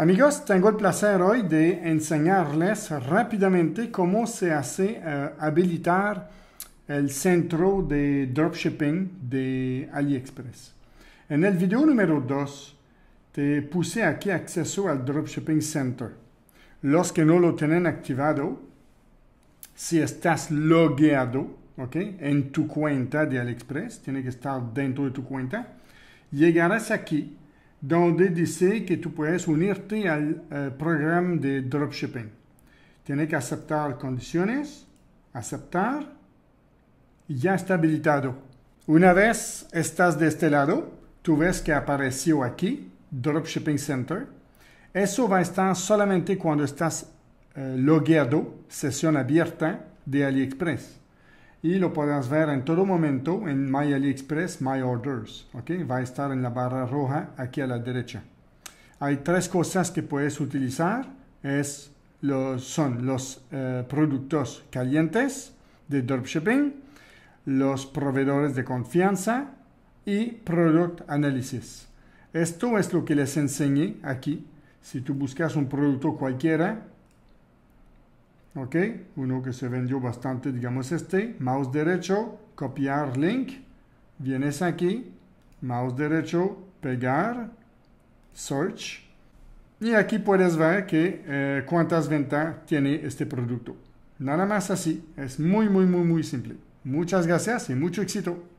Amigos, tengo el placer hoy de enseñarles rápidamente cómo se hace eh, habilitar el centro de dropshipping de AliExpress. En el video número 2 te puse aquí acceso al Dropshipping Center. Los que no lo tienen activado, si estás logueado ¿okay? en tu cuenta de AliExpress, tiene que estar dentro de tu cuenta, llegarás aquí il dit que tu peux unir al, au programme de dropshipping. Tienes que aceptar condiciones, aceptar, y ya Une fois Una vez estás de este lado, tú ves que apareció ici, Dropshipping Center. Eso va a estar solamente cuando estás eh, session sesión abierta de AliExpress. y lo podrás ver en todo momento en My AliExpress, My Orders. okay, Va a estar en la barra roja aquí a la derecha. Hay tres cosas que puedes utilizar. Es los, son los eh, productos calientes de dropshipping, los proveedores de confianza y product analysis. Esto es lo que les enseñé aquí. Si tú buscas un producto cualquiera, ¿ok? Uno que se vendió bastante, digamos este, mouse derecho, copiar link, vienes aquí, mouse derecho, pegar, search, y aquí puedes ver que eh, cuántas ventas tiene este producto. Nada más así, es muy, muy, muy, muy simple. Muchas gracias y mucho éxito.